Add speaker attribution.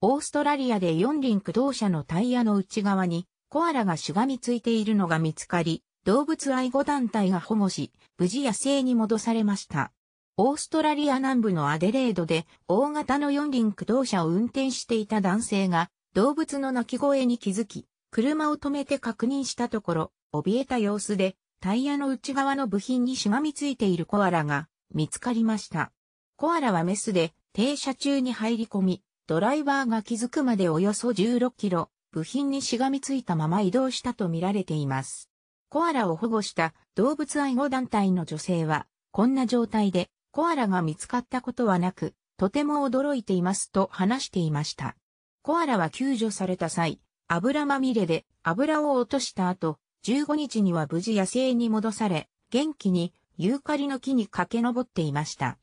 Speaker 1: オーストラリアで四輪駆動車のタイヤの内側にコアラがしがみついているのが見つかり、動物愛護団体が保護し、無事野生に戻されました。オーストラリア南部のアデレードで大型の四輪駆動車を運転していた男性が動物の鳴き声に気づき、車を止めて確認したところ、怯えた様子でタイヤの内側の部品にしがみついているコアラが見つかりました。コアラはメスで停車中に入り込み、ドライバーが気づくまでおよそ16キロ、部品にしがみついたまま移動したとみられています。コアラを保護した動物愛護団体の女性は、こんな状態でコアラが見つかったことはなく、とても驚いていますと話していました。コアラは救助された際、油まみれで油を落とした後、15日には無事野生に戻され、元気にユーカリの木に駆け上っていました。